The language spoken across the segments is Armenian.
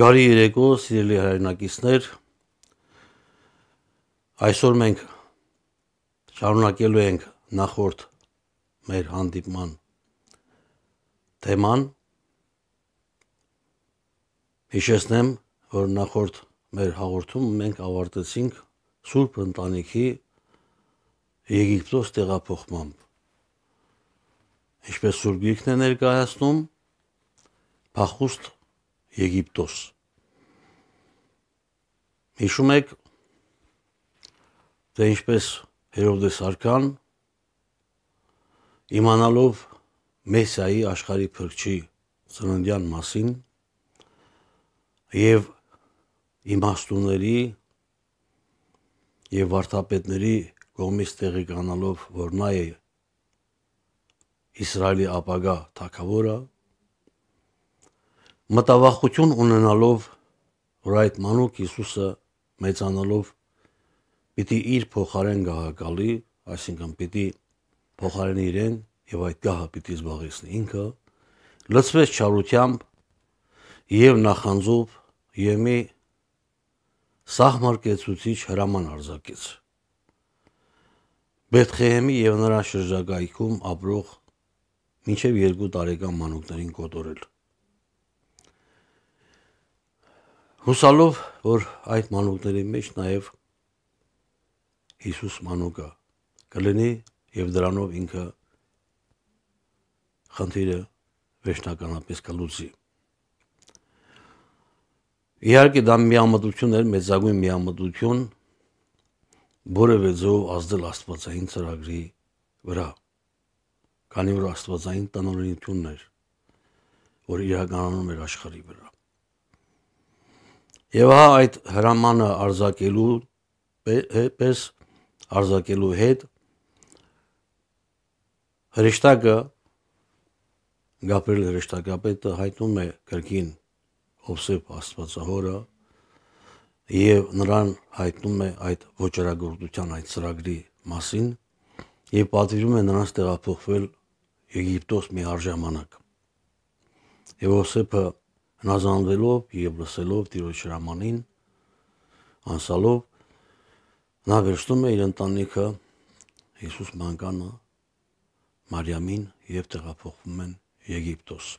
Բարի երեկո, սիրելի հայրենակիցներ։ Այսօր մենք շարունակելու ենք նախորդ մեր հանդիպման թեման Հիշեցնեմ, որ նախորդ մեր հաղորդում մենք ավարտեցինք Սուրբ ընտանիքի Եգիպտոս տեղափոխմամբ։ Ինչպես Սուրբ Գիրքն է ներկայացնում, փախուստ Եգիպտոս։ Հիշում եք, թե ինչպես Հերովդես արքան իմանալով Մեսիայի աշխարհի փրկչի ծննդյան մասին եւ իմաստունների եւ վարդապետների կողմից տեղեկանալով, որ նա է Իսրայելի ապագա թակավորը, մտավախություն ունենալով, որ այդ մանուկ Հիսուսը մեծանալով պիտի իր փոխարեն գահը գալի, այսինքն պիտի փոխարեն իրեն եւ այդ գահը պիտի զբաղեցնի ինքը, լծվեց չարությամբ եւ նախանձով եւ մի սահմարկեցուցիչ հրաման արձակեց։ Բեթխեհեմի եւ նրա շրջակայքում ապրող մինչև 2 տարեկան մանուկներին կոտորել։ Հուսալով, որ այդ մանուկների մեջ նաև Հիսուս մանուկը կլինի եւ դրանով ինքը խնդիրը վերջնականապես կլուծի։ Իհարկե դա միամտություն էր, մեծագույն միամտություն, որևէ ձով ազդել աստվածային ծրագրի վրա։ Քանի որ աստվածային տնօրինությունն էր, որ իրականանում էր աշխարհի վրա։ Եվ հա այդ հրամանը արձակելու պես արձակելու հետ հրեշտակը Գաբրիել հրեշտակապետը հայտնում է կրկին Հովսեփ Աստվածահորը եւ նրան հայտնում է այդ ոչրագործության այդ ծրագրի մասին եւ պատվիրում է նրանց տեղափոխվել Եգիպտոս մի արժամանակ։ Եվ Հովսեփը հնազանդվելով եւ լսելով Տիրոջ հրամանին անսալով նա վերցնում է իր ընտանիքը Հիսուս մանկանը Մարիամին եւ տեղափոխվում են Եգիպտոս։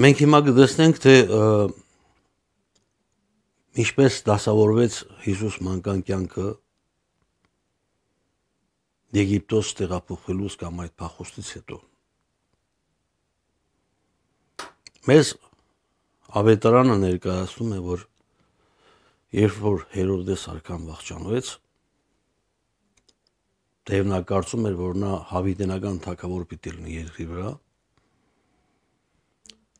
Մենք հիմա կտեսնենք, թե ինչպես դասավորվեց Հիսուս մանկան կյանքը Եգիպտոս տեղափոխվելուց կամ այդ փախուստից հետո։ Մեզ ավետարանը ներկայացնում է, որ երբ որ Հերովդես արքան վախճանվեց, Տերն ակարծում էր, որ նա հավիտենական թակավոր պիտի լինի երկրի վրա,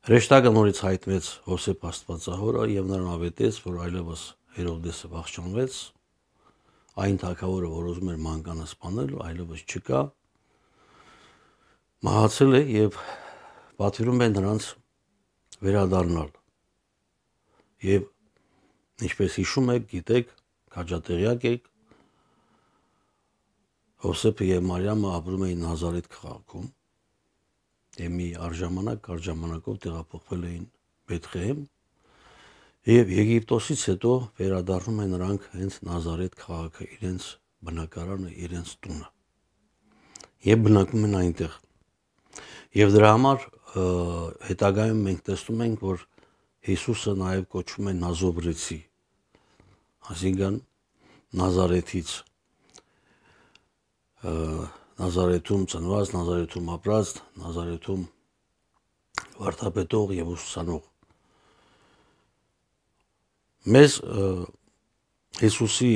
Հրեշտակը նորից հայտնվեց Հովսեփ Աստվածահորը եւ նրան ավետեց, որ այլևս Հերովդեսը վախճանվեց, այն թակավորը, որ ուզում էր մանկանը սպանել, այլևս չկա։ Մահացել է եւ պատվիրում են նրանց վերադառնալ։ Եվ ինչպես հիշում եք, գիտեք, քաջատեղյակ եք, Հովսեփը եւ Մարիամը ապրում էին Նազարեթ քաղաքում թեմի արժամանակ արժամանակով տեղափոխվել էին Բեթխեհեմ եւ Եգիպտոսից հետո վերադառնում են նրանք հենց Նազարեթ քաղաքը, իրենց բնակարանը, իրենց տունը։ Եվ բնակվում են այնտեղ։ Եվ դրա համար հետագայում մենք տեսնում ենք, որ Հիսուսը նաև կոչվում է Նազովրեցի, այսինքն Նազարեթից Նազարեթում ծնված, Նազարեթում ապրած, Նազարեթում վարդապետող եւ ուսուցանող։ Մեզ Հիսուսի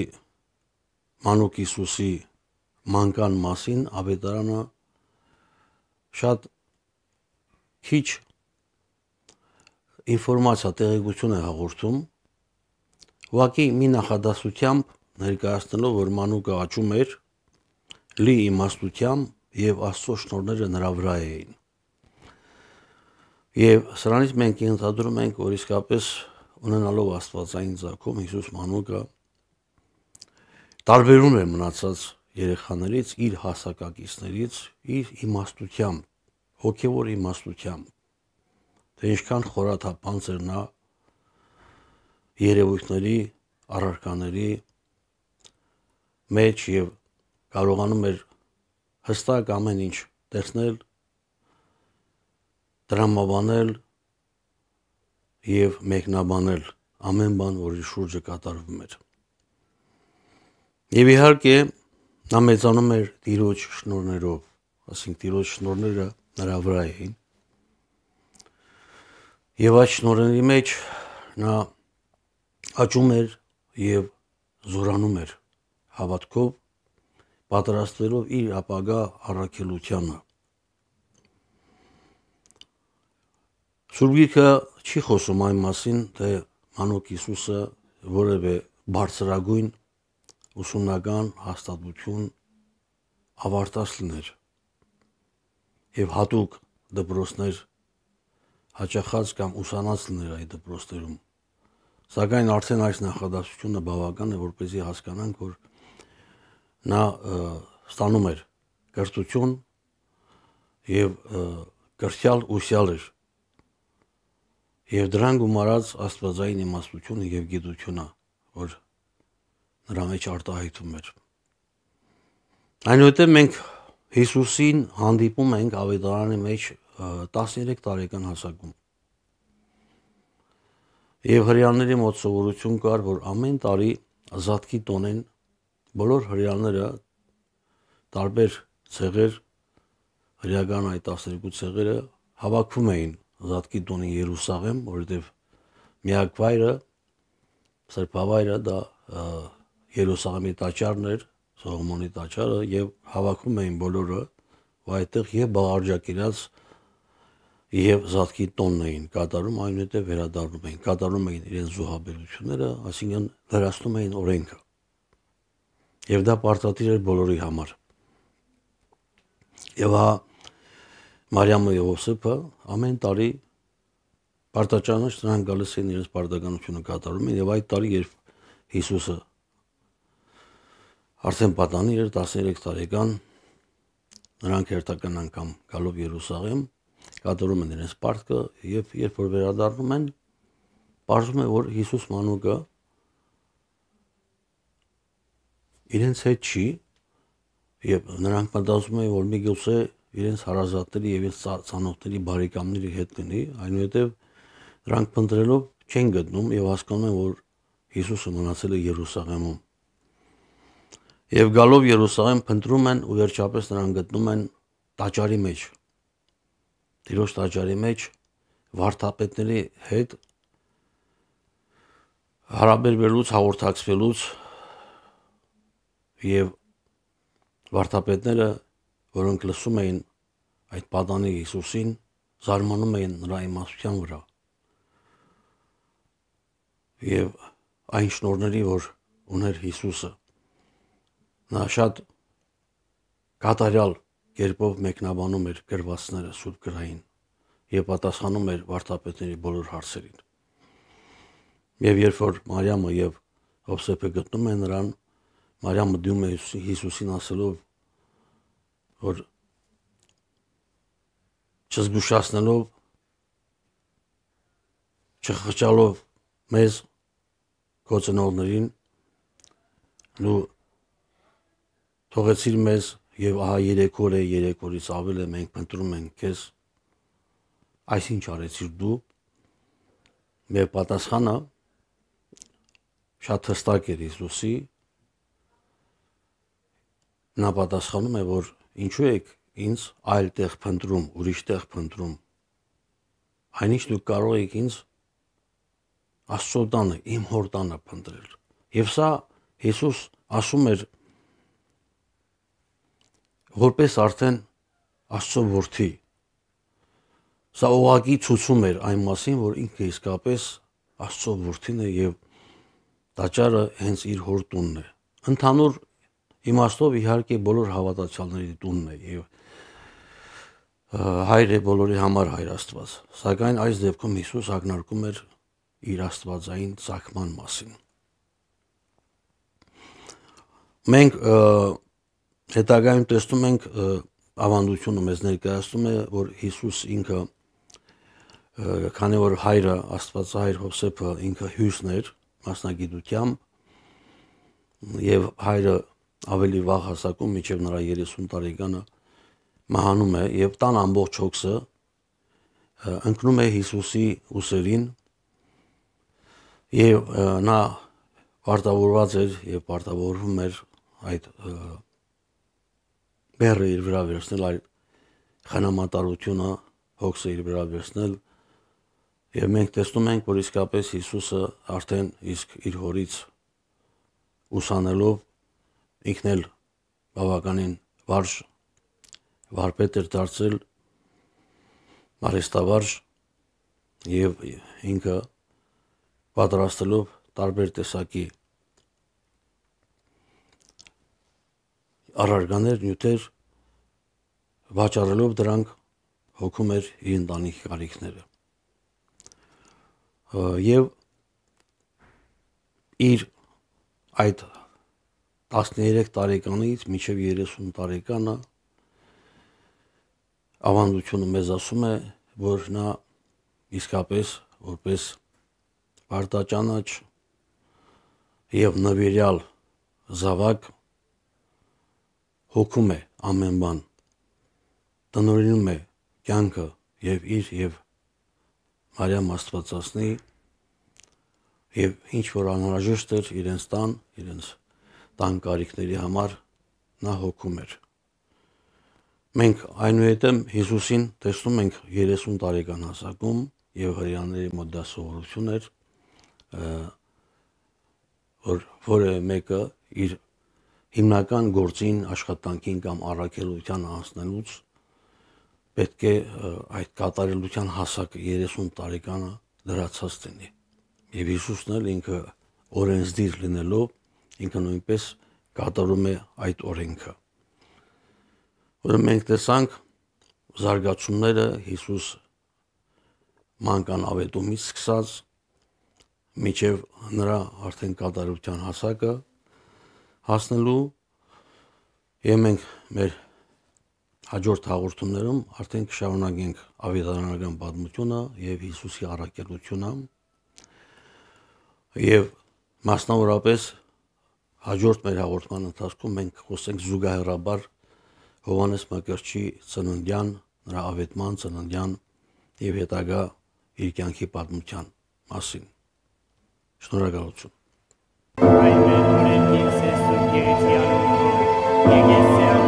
Մանուկ Հիսուսի մանկան մասին ավետարանը շատ քիչ ինֆորմացիա տեղեկություն է հաղորդում ուղղակի մի նախադասությամբ ներկայացնելով որ մանուկը աճում էր լի իմաստությամբ եւ Աստծո շնորները նրա վրա էին։ Եվ սրանից մենք ենթադրում ենք, որ իսկապես ունենալով Աստվածային ցակում Հիսուս Մանուկը տարբերում է մնացած երեխաներից իր հասակակիցներից իր իմաստությամբ, հոգեոր իմաստությամբ։ Թե ինչքան խորաթափանց էր նա երևույթների, առարկաների մեջ եւ կարողանում էր հստակ ամեն ինչ տեսնել, դրամաբանել եւ մեկնաբանել ամեն բան, որի շուրջը կատարվում էր։ Եվ իհարկե նա մեծանում էր ծիրոջ շնորներով, ասենք ծիրոջ շնորները նրա վրա էին։ Եվ այդ շնորների մեջ նա աճում էր եւ զորանում էր հավատքով պատրաստվելով իր ապագա առաքելությանը։ Սուրբիկը չի խոսում այն մասին, թե Մանուկ Հիսուսը որևէ բարձրագույն ուսումնական հաստատություն ավարտած լիներ եւ հատուկ դպրոցներ հաճախած կամ ուսանած լիներ այդ դպրոցներում։ Սակայն արդեն այս նախադասությունը բավական է, որպեսզի հասկանանք, որ նա ստանում էր կրթություն եւ կրթյալ ուսյալ էր եւ դրան գումարած աստվածային իմաստությունը եւ գիտությունը որ նրա մեջ արտահայտում էր այնուհետեւ մենք Հիսուսին հանդիպում ենք ավետարանի մեջ 13 տարեկան հասակում եւ հрьяաների մոտ սովորություն կար որ ամեն տարի զատկի տոնեն բոլոր հрьяաները տարբեր ցեղեր հрьяական այդ 12 ցեղերը հավաքվում էին Զատկի տոնի Երուսաղեմ, որովհետև միակ վայրը սրբավայրը դա Երուսաղեմի տաճարն էր, Սողոմոնի տաճարը եւ հավաքում էին բոլորը, ու այդտեղ եւ բաղարջակիրած եւ զատկի տոնն էին կատարում, այնուհետեւ վերադառնում էին, կատարում էին իրենց զոհաբերությունները, այսինքն դրաստում էին օրենքը։ Եվ դա պարտադիր էր բոլորի համար։ Եվ հա Մարիամը եւ Ոսեփը ամեն տարի պարտաճանաչ նրանք գալիս էին իրենց պարտականությունը կատարում են եւ այդ տարի երբ Հիսուսը արդեն պատանի էր 13 տարեկան նրանք հերթական անգամ գալով Երուսաղեմ կատարում են իրենց պարտքը եւ երբ որ վերադառնում են, ողջում է որ Հիսուս մանուկը իրենց հետ չի եւ նրանք մտածում են որ միգուցե իրենց հարազատների եւ ցանոթների բարեկամների հետ կնի այնուհետեւ նրանք փնտրելով չեն գտնում եւ հասկանում են որ Հիսուսը մնացել է Երուսաղեմում եւ գալով Երուսաղեմ փնտրում են ու վերջապես նրան գտնում են տաճարի մեջ Տիրոջ տաճարի մեջ վարդապետների հետ հարաբերվելուց հաղորդակցվելուց եւ վարդապետները, որոնք լսում էին այդ պատանի Հիսուսին, զարմանում էին նրա իմաստության վրա։ Եվ այն շնորհների, որ ուներ Հիսուսը, նա շատ կատարյալ կերպով մեկնաբանում էր գրվածները սուրբ գրային եւ պատասխանում էր վարդապետների բոլոր հարցերին։ Եվ երբ որ Մարիամը եւ Հովսեփը գտնում են նրան, Մարիամը դնում է Հիսուսին ասելով, որ չզգուշացնելով, չխղճալով մեզ կոծնողներին, նու թողեցիր մեզ և ահա երեք օր է, երեք օրից ավել է, մենք մտրում ենք քեզ, այս ինչ արեցիր դու, մեր պատասխանը շատ հստակ էր Հիսուսի, Նա պատասխանում է, որ ինչու եք ինձ այլ տեղ փնտրում, ուրիշ տեղ փնտրում։ Այնինչ դուք կարող եք ինձ Աստծո տանը, իմ հոր տանը փնտրել։ Եվ սա Հիսուս ասում էր որպես արդեն Աստծո որդի։ Սա ուղակի ցույցում էր այն մասին, որ ինքը իսկապես Աստծո որդին է եւ տաճարը հենց իր հոր տունն է։ Ընդհանուր իմաստով իհարկե բոլոր հավատացյալների տունն է եւ հայր է բոլորի համար հայր Աստված։ Սակայն այս դեպքում Հիսուս ակնարկում էր իր Աստվածային ցակման մասին։ Մենք հետագայում տեսնում ենք ավանդությունը մեզ ներկայացնում է, որ Հիսուս ինքը քանի որ հայրը Աստվածահայր Հովսեփը ինքը հյուսն էր մասնագիտությամբ եւ հայրը ավելի վաղ հասակում միջև նրա 30 տարեկանը մահանում է եւ տան ամբողջ հոգսը ընկնում է Հիսուսի ուսերին եւ նա պարտավորված էր եւ պարտավորվում էր այդ բերը իր վրա վերցնել այդ խնամատարությունը հոգսը իր վրա վերցնել Եվ մենք տեսնում ենք, որ իսկապես Հիսուսը արդեն իսկ իր հորից ուսանելով ինքն էլ բավականին վարժ վարպետ էր դարձել արհեստավարժ եւ ինքը պատրաստելով տարբեր տեսակի առարգաներ, նյութեր վաճառելով դրանք հոգում էր իր ընտանիքի կարիքները։ Եվ իր այդ 13 տարեկանից մինչև 30 տարեկանը ավանդությունը մեզ ասում է, որ նա իսկապես որպես պարտաճանաչ եւ նվիրյալ զավակ հոգում է ամեն բան տնօրինում է կյանքը եւ իր եւ Մարիամ Աստվածածնի եւ ինչ որ անհրաժեշտ էր իրենց տան, իրենց տանկարիքների համար նա հոգում էր։ Մենք այնուհետև Հիսուսին տեսնում ենք 30 տարեկան հասակում եւ հрьяաների մոտ դա սովորություն էր որ որը մեկը իր հիմնական գործին, աշխատանքին կամ առաքելության անցնելուց պետք է այդ կատարելության հասակը 30 տարեկանը լրացած լինի։ Եվ Հիսուսն էլ ինքը օրենսդիր լինելով ինքը նույնպես կատարում է այդ օրենքը։ Ուրեմն մենք տեսանք զարգացումները Հիսուս մանկան ավետումից սկսած միջև նրա արդեն կատարության հասակը հասնելու եւ մենք մեր հաջորդ հաղորդումներում արդեն կշարունակենք ավետարանական պատմությունը եւ Հիսուսի առաքելությունը եւ մասնավորապես Հաջորդ մեր հաղորդման ընթացքում մենք խոսենք զուգահեռաբար Հովանես Մկրտչի ծննդյան, նրա ավետման ծննդյան եւ հետագա իր կյանքի պատմության մասին։ Շնորհակալություն։ Այ մեր օրենքի սեսուկ գերիթյալու, եգեսել